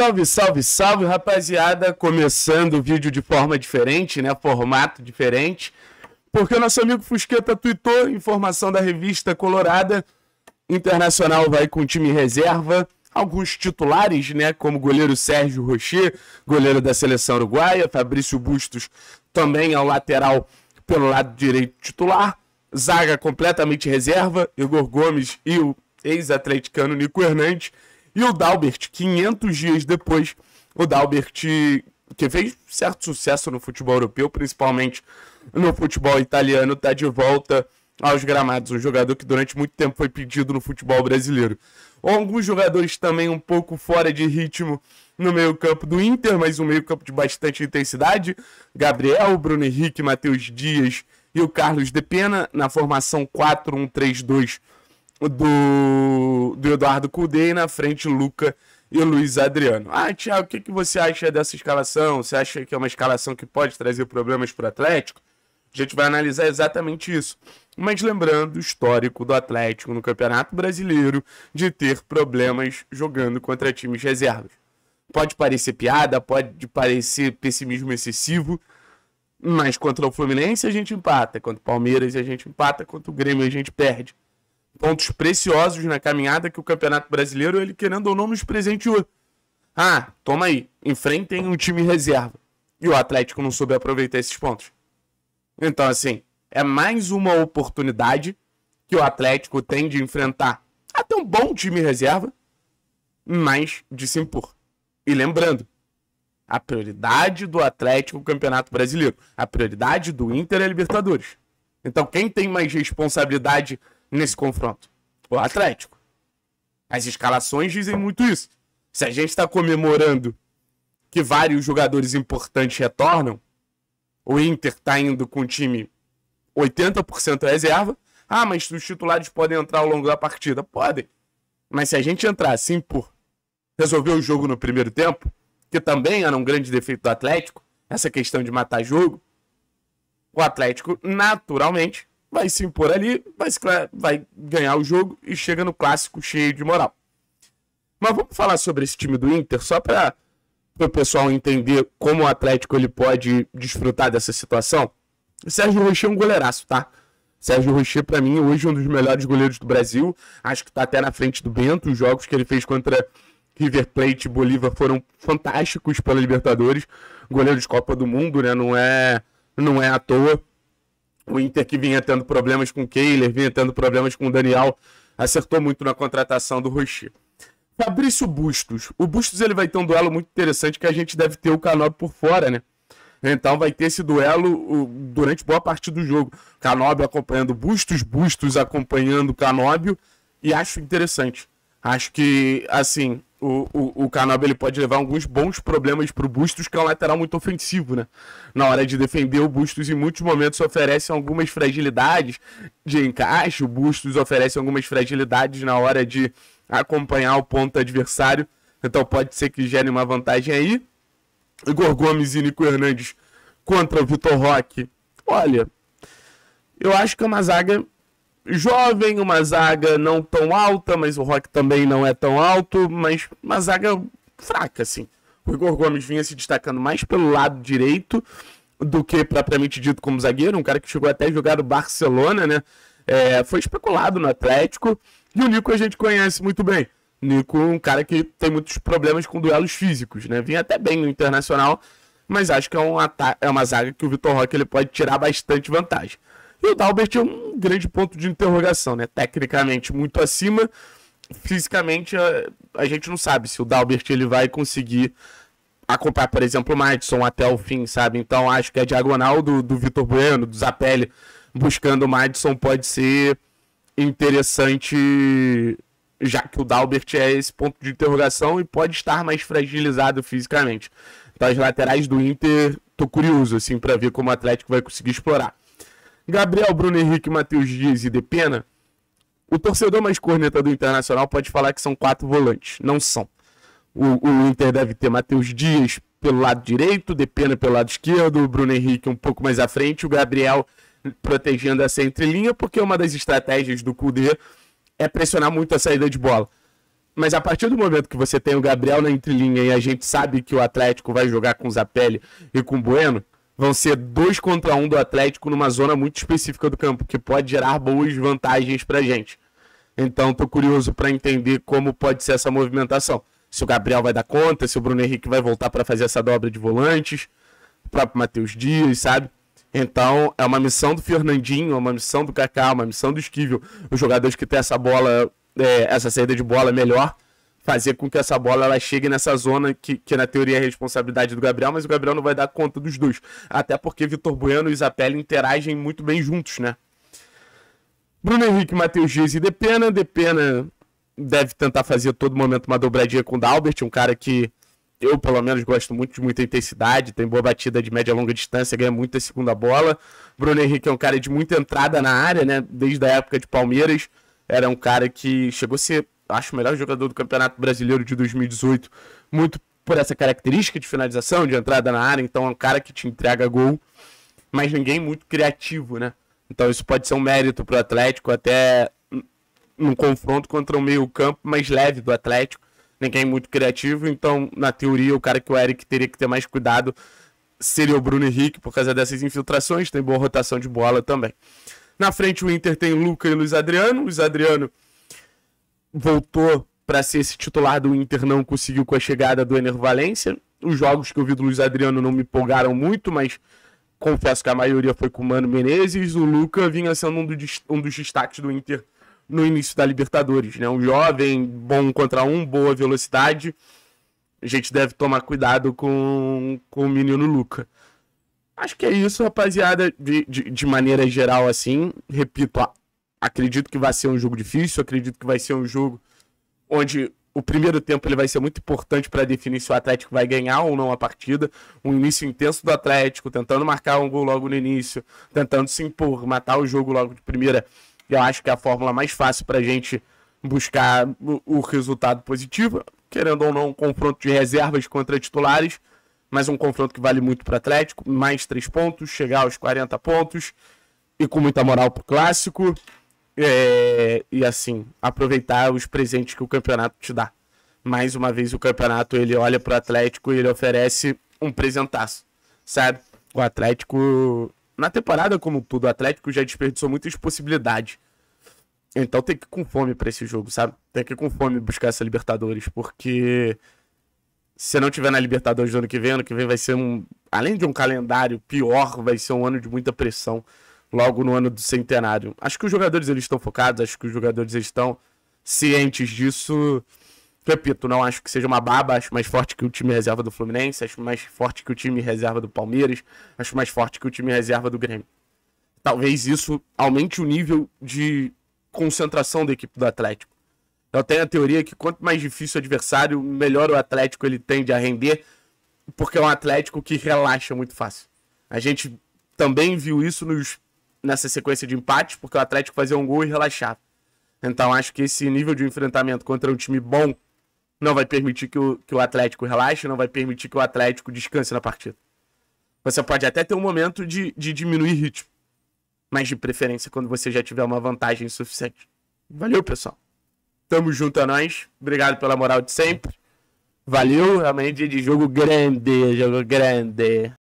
Salve, salve, salve, rapaziada! Começando o vídeo de forma diferente, né? Formato diferente. Porque o nosso amigo Fusqueta tweetou informação da revista Colorada. Internacional vai com time reserva. Alguns titulares, né? Como goleiro Sérgio Rocher, goleiro da seleção uruguaia, Fabrício Bustos também ao é lateral pelo lado direito titular. Zaga completamente reserva, Igor Gomes e o ex-atleticano Nico Hernandes. E o Dalbert, 500 dias depois, o Dalbert, que fez certo sucesso no futebol europeu, principalmente no futebol italiano, está de volta aos gramados. Um jogador que durante muito tempo foi pedido no futebol brasileiro. Alguns jogadores também um pouco fora de ritmo no meio-campo do Inter, mas um meio-campo de bastante intensidade. Gabriel, Bruno Henrique, Matheus Dias e o Carlos Depena na formação 4-1-3-2 do, do Eduardo Cudê e na frente Luca e Luiz Adriano. Ah, Tiago, o que, que você acha dessa escalação? Você acha que é uma escalação que pode trazer problemas para o Atlético? A gente vai analisar exatamente isso. Mas lembrando o histórico do Atlético no Campeonato Brasileiro de ter problemas jogando contra times reservas. Pode parecer piada, pode parecer pessimismo excessivo, mas contra o Fluminense a gente empata, contra o Palmeiras a gente empata, contra o Grêmio a gente perde pontos preciosos na caminhada que o Campeonato Brasileiro, ele querendo ou não, nos presenteou. Ah, toma aí, enfrentem um time reserva. E o Atlético não soube aproveitar esses pontos. Então, assim, é mais uma oportunidade que o Atlético tem de enfrentar até um bom time reserva, mas de se impor. E lembrando, a prioridade do Atlético é o Campeonato Brasileiro. A prioridade do Inter é a Libertadores. Então, quem tem mais responsabilidade nesse confronto? O Atlético. As escalações dizem muito isso. Se a gente está comemorando que vários jogadores importantes retornam, o Inter está indo com o time 80% reserva. Ah, mas os titulares podem entrar ao longo da partida? Podem. Mas se a gente entrar assim por resolver o jogo no primeiro tempo, que também era um grande defeito do Atlético, essa questão de matar jogo, o Atlético naturalmente vai se impor ali, vai, vai ganhar o jogo e chega no clássico cheio de moral. Mas vamos falar sobre esse time do Inter, só para o pessoal entender como o Atlético ele pode desfrutar dessa situação. O Sérgio Rocher é um goleiraço, tá? Sérgio Rocher, para mim, hoje é um dos melhores goleiros do Brasil. Acho que está até na frente do Bento. Os jogos que ele fez contra River Plate e Bolívar foram fantásticos pela Libertadores. Goleiro de Copa do Mundo, né? Não é, não é à toa o Inter que vinha tendo problemas com o Kehler, vinha tendo problemas com o Daniel, acertou muito na contratação do Rocher. Fabrício Bustos. O Bustos ele vai ter um duelo muito interessante que a gente deve ter o Canob por fora, né? Então vai ter esse duelo durante boa parte do jogo. Canóbio acompanhando Bustos, Bustos acompanhando Canóbio. E acho interessante. Acho que, assim, o, o, o Canaba, ele pode levar alguns bons problemas pro Bustos, que é um lateral muito ofensivo, né? Na hora de defender, o Bustos em muitos momentos oferece algumas fragilidades de encaixe, o Bustos oferece algumas fragilidades na hora de acompanhar o ponto adversário, então pode ser que gere uma vantagem aí. Igor Gomes e Nico Hernandes contra o Vitor Roque. Olha, eu acho que é uma zaga jovem, uma zaga não tão alta, mas o Rock também não é tão alto, mas uma zaga fraca, assim. O Igor Gomes vinha se destacando mais pelo lado direito do que propriamente dito como zagueiro, um cara que chegou até a jogar no Barcelona, né? É, foi especulado no Atlético. E o Nico a gente conhece muito bem. Nico, um cara que tem muitos problemas com duelos físicos, né? Vinha até bem no Internacional, mas acho que é, um é uma zaga que o Vitor Roque ele pode tirar bastante vantagem. E o Dalbert é um grande ponto de interrogação, né? Tecnicamente muito acima, fisicamente a, a gente não sabe se o Dalbert ele vai conseguir acompanhar, por exemplo, o Madison até o fim, sabe? Então acho que a diagonal do, do Vitor Bueno, do Zapelli, buscando o Madison pode ser interessante, já que o Dalbert é esse ponto de interrogação e pode estar mais fragilizado fisicamente. Então as laterais do Inter, tô curioso assim para ver como o Atlético vai conseguir explorar. Gabriel, Bruno Henrique, Matheus Dias e Depena, o torcedor mais corneta do Internacional pode falar que são quatro volantes. Não são. O, o Inter deve ter Matheus Dias pelo lado direito, Depena pelo lado esquerdo, o Bruno Henrique um pouco mais à frente, o Gabriel protegendo essa entrelinha, porque uma das estratégias do Cudê é pressionar muito a saída de bola. Mas a partir do momento que você tem o Gabriel na entrelinha e a gente sabe que o Atlético vai jogar com Zapelli e com Bueno, vão ser dois contra um do Atlético numa zona muito específica do campo, que pode gerar boas vantagens a gente. Então, estou curioso para entender como pode ser essa movimentação. Se o Gabriel vai dar conta, se o Bruno Henrique vai voltar para fazer essa dobra de volantes, o próprio Matheus Dias, sabe? Então, é uma missão do Fernandinho, é uma missão do Kaká, é uma missão do Esquivel, os jogadores que têm essa bola, é, essa saída de bola é melhor fazer com que essa bola ela chegue nessa zona que, que na teoria é responsabilidade do Gabriel, mas o Gabriel não vai dar conta dos dois. Até porque Vitor Bueno e Isapelli interagem muito bem juntos, né? Bruno Henrique, Matheus Dias e Depena. Depena deve tentar fazer todo momento uma dobradinha com o Dalbert, um cara que eu, pelo menos, gosto muito de muita intensidade, tem boa batida de média e longa distância, ganha muita segunda bola. Bruno Henrique é um cara de muita entrada na área, né? Desde a época de Palmeiras, era um cara que chegou a ser acho o melhor jogador do Campeonato Brasileiro de 2018, muito por essa característica de finalização, de entrada na área, então é um cara que te entrega gol, mas ninguém muito criativo, né? Então isso pode ser um mérito para o Atlético, até num confronto contra um meio-campo mais leve do Atlético, ninguém muito criativo, então na teoria o cara que o Eric teria que ter mais cuidado seria o Bruno Henrique por causa dessas infiltrações, tem boa rotação de bola também. Na frente o Inter tem Luca e Luiz Adriano, Luiz Adriano voltou para ser esse titular do Inter, não conseguiu com a chegada do Ener Valência. Os jogos que eu vi do Luiz Adriano não me empolgaram muito, mas confesso que a maioria foi com o Mano Menezes. O Luca vinha sendo um, do, um dos destaques do Inter no início da Libertadores, né? Um jovem, bom contra um, boa velocidade. A gente deve tomar cuidado com, com o menino Luca. Acho que é isso, rapaziada, de, de, de maneira geral, assim. Repito, acredito que vai ser um jogo difícil, acredito que vai ser um jogo onde o primeiro tempo ele vai ser muito importante para definir se o Atlético vai ganhar ou não a partida. Um início intenso do Atlético, tentando marcar um gol logo no início, tentando se impor, matar o jogo logo de primeira. Eu acho que é a fórmula mais fácil para a gente buscar o resultado positivo, querendo ou não, um confronto de reservas contra titulares, mas um confronto que vale muito para o Atlético, mais três pontos, chegar aos 40 pontos e com muita moral para o clássico. É, e assim, aproveitar os presentes que o campeonato te dá. Mais uma vez, o campeonato ele olha pro Atlético e ele oferece um presentaço, sabe? O Atlético, na temporada como tudo, o Atlético já desperdiçou muitas possibilidades. Então tem que ir com fome para esse jogo, sabe? Tem que ir com fome buscar essa Libertadores, porque se não tiver na Libertadores do ano que vem, ano que vem vai ser um. Além de um calendário pior, vai ser um ano de muita pressão logo no ano do centenário. Acho que os jogadores eles estão focados, acho que os jogadores eles estão cientes disso. Repito, não acho que seja uma baba, acho mais forte que o time reserva do Fluminense, acho mais forte que o time reserva do Palmeiras, acho mais forte que o time reserva do Grêmio. Talvez isso aumente o nível de concentração da equipe do Atlético. Eu tenho a teoria que quanto mais difícil o adversário, melhor o Atlético ele tende a render, porque é um Atlético que relaxa muito fácil. A gente também viu isso nos nessa sequência de empates, porque o Atlético fazia um gol e relaxava. Então acho que esse nível de enfrentamento contra um time bom não vai permitir que o, que o Atlético relaxe, não vai permitir que o Atlético descanse na partida. Você pode até ter um momento de, de diminuir ritmo, mas de preferência quando você já tiver uma vantagem suficiente. Valeu, pessoal. Tamo junto a é nós. Obrigado pela moral de sempre. Valeu. Amanhã é dia de jogo grande. Jogo grande.